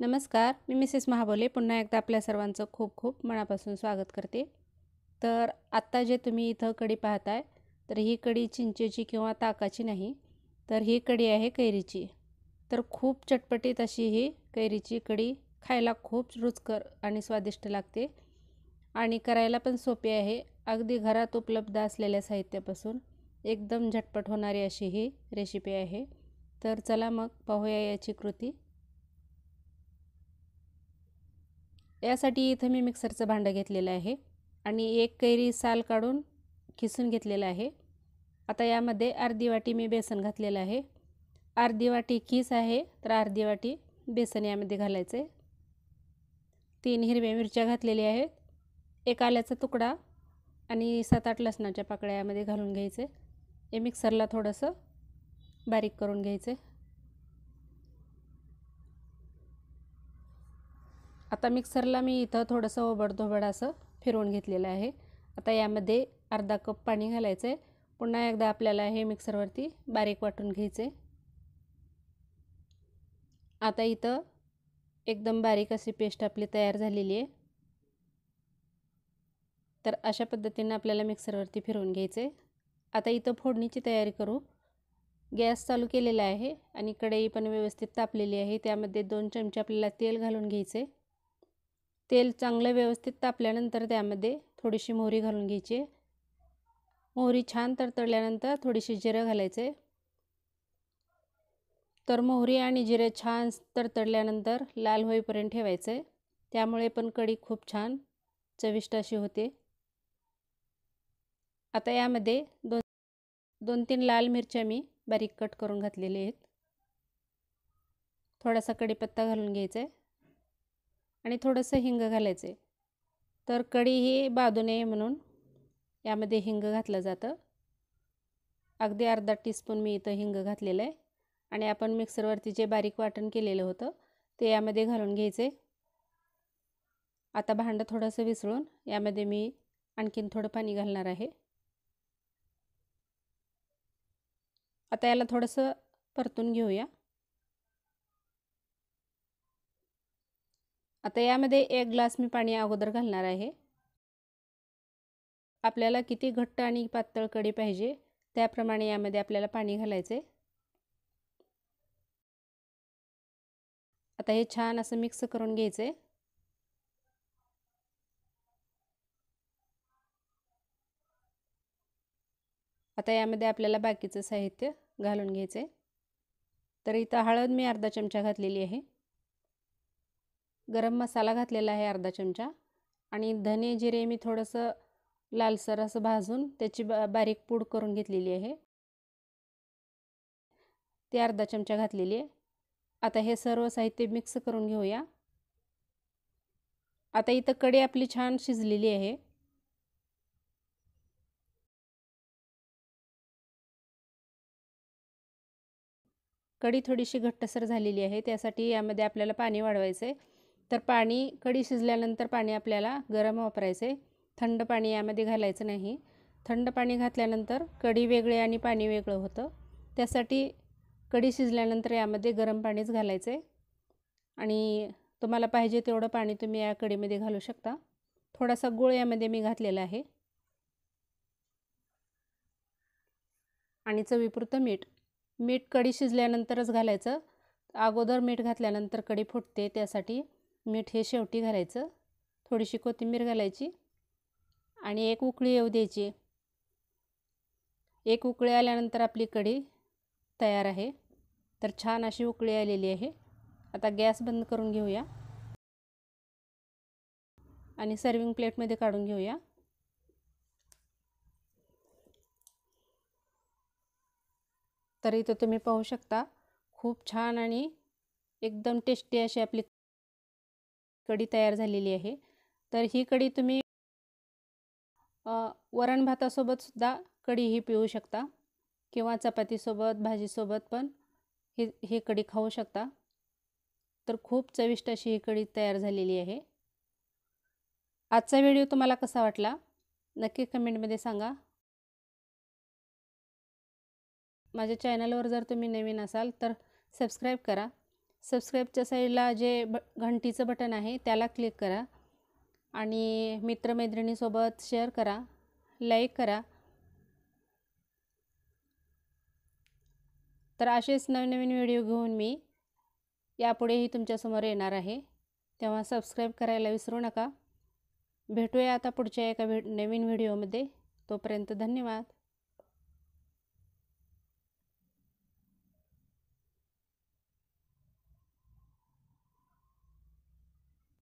नमस्कार मी मिसेस महाबोले पुन्हा एकदा आपल्या सर्वांचं खूप खूप मनापासून स्वागत करते तर आत्ता जे तुम्ही इथं कढी पाहताय तर ही कढी चिंचेची किंवा ताकाची नाही तर ही कढी आहे कैरीची तर खूप चटपटीत अशी ही कैरीची कढी खायला खूप रुचकर आणि स्वादिष्ट लागते आणि करायला पण सोपी आहे अगदी घरात उपलब्ध असलेल्या साहित्यापासून एकदम झटपट होणारी अशी ही रेसिपी आहे तर चला मग पाहूया याची कृती यासाठी इथं मी मिक्सरचं भांडं घेतलेलं आहे आणि एक कैरी साल काढून खिसून घेतलेलं आहे आता यामध्ये अर्धी वाटी मी बेसन घातलेलं आहे अर्धी वाटी खीस आहे तर अर्धी वाटी बेसन यामध्ये घालायचं आहे तीन हिरव्या मिरच्या घातलेल्या आहेत एक आल्याचा तुकडा आणि सात आठ लसणाच्या पाकळ्या यामध्ये घालून घ्यायचे हे मिक्सरला थोडंसं बारीक करून घ्यायचं आता मिक्सरला मी इथं थोडंसं ओबडधोबड असं फिरवून घेतलेलं आहे आता यामध्ये अर्धा कप पाणी घालायचं आहे पुन्हा एकदा आपल्याला हे मिक्सरवरती बारीक वाटून घ्यायचे आता इथं एकदम बारीक अशी पेस्ट आपली तयार झालेली आहे तर अशा पद्धतीनं आपल्याला मिक्सरवरती फिरवून घ्यायचं आहे आता इथं फोडणीची तयारी करू गॅस चालू केलेला आहे आणि कढई पण व्यवस्थित तापलेली आहे त्यामध्ये दोन चमचे आपल्याला तेल घालून घ्यायचे तेल चांगलं व्यवस्थित तापल्यानंतर त्यामध्ये थोडीशी मोहरी घालून घ्यायची मोहरी छान तडतडल्यानंतर थोडीशी जिरं घालायचे तर मोहरी आणि जिरे छान तडतडल्यानंतर लाल होईपर्यंत ठेवायचे त्यामुळे पण कढी खूप छान चविष्ट अशी होते आता यामध्ये दोन दोन तीन लाल मिरच्या मी बारीक कट करून घातलेले आहेत थोडासा कढीपत्ता घालून घ्यायचा आहे आणि थोडंसं हिंग घालायचं तर कढी ही बाधू नये म्हणून यामध्ये हिंग घातलं जातं अगदी अर्धा टीस्पून मी इथं हिंग घातलेलं आहे आणि आपण मिक्सरवरती जे बारीक वाटण केलेलं होतं ते यामध्ये घालून घ्यायचे आता भांडं थोडंसं विसळून यामध्ये मी आणखीन थोडं पाणी घालणार आहे आता याला थोडंसं परतून घेऊया आता यामध्ये एक ग्लास मी पाणी अगोदर घालणार आहे आपल्याला किती घट्ट आणि पातळ कडी पाहिजे त्याप्रमाणे यामध्ये आपल्याला पाणी घालायचं आहे आता हे छान असं मिक्स करून घ्यायचं आहे आता यामध्ये आपल्याला बाकीचं साहित्य घालून घ्यायचं आहे तर इथं हळद मी अर्धा चमचा घातलेली आहे गरम मसाला घातलेला आहे अर्धा चमचा आणि धने जिरे मी थोडंसं लालसर असं भाजून त्याची बा बारीक पूड करून घेतलेली आहे ते अर्धा चमचा घातलेली आहे आता हे सर्व साहित्य मिक्स करून घेऊया आता इथं कढी आपली छान शिजलेली आहे कढी थोडीशी घट्टसर झालेली आहे त्यासाठी यामध्ये आपल्याला पाणी वाढवायचं आहे तर पाणी कढी शिजल्यानंतर पाणी आपल्याला गरम वापरायचे थंड पाणी यामध्ये घालायचं नाही थंड पाणी घातल्यानंतर कढी वेगळे आणि पाणी वेगळं होतं त्यासाठी कढी शिजल्यानंतर यामध्ये गरम पाणीच घालायचं आणि तुम्हाला पाहिजे तेवढं पाणी तुम्ही या कढीमध्ये घालू शकता थोडासा गुळ यामध्ये मी घातलेला आहे आणि चवीपुरतं मीठ मीठ कढी शिजल्यानंतरच घालायचं अगोदर मीठ घातल्यानंतर कढी फुटते त्यासाठी मीठ हे शेवटी घालायचं थोडीशी कोथिंबीर घालायची आणि एक उकळी येऊ द्यायची एक उकळी आल्यानंतर आपली कढी तयार आहे तर छान अशी उकळी आलेली आहे आता गॅस बंद करून घेऊया आणि सर्विंग प्लेटमध्ये काढून घेऊया तर इथं तुम्ही पाहू शकता खूप छान आणि एकदम टेस्टी अशी आपली कढी तयार झालेली आहे तर ही कढी तुम्ही वरण भातासोबतसुद्धा कढी ही पिऊ शकता किंवा चपातीसोबत भाजीसोबत पण ही ही कढी खाऊ शकता तर खूप चविष्ट अशी ही कढी तयार झालेली आहे आजचा व्हिडिओ तुम्हाला कसा वाटला नक्की कमेंटमध्ये सांगा माझ्या चॅनलवर जर तुम्ही नवीन असाल तर सबस्क्राईब करा सबस्क्राईबच्या साईडला जे ब घंटीचं बटन आहे त्याला क्लिक करा आणि मित्रमैत्रिणीसोबत शेअर करा लाईक करा तर असेच नवीन नवीन व्हिडिओ घेऊन मी यापुढेही तुमच्यासमोर येणार आहे तेव्हा सबस्क्राईब करायला विसरू नका भेटूया आता पुढच्या एका व्हि नवीन व्हिडिओमध्ये तोपर्यंत धन्यवाद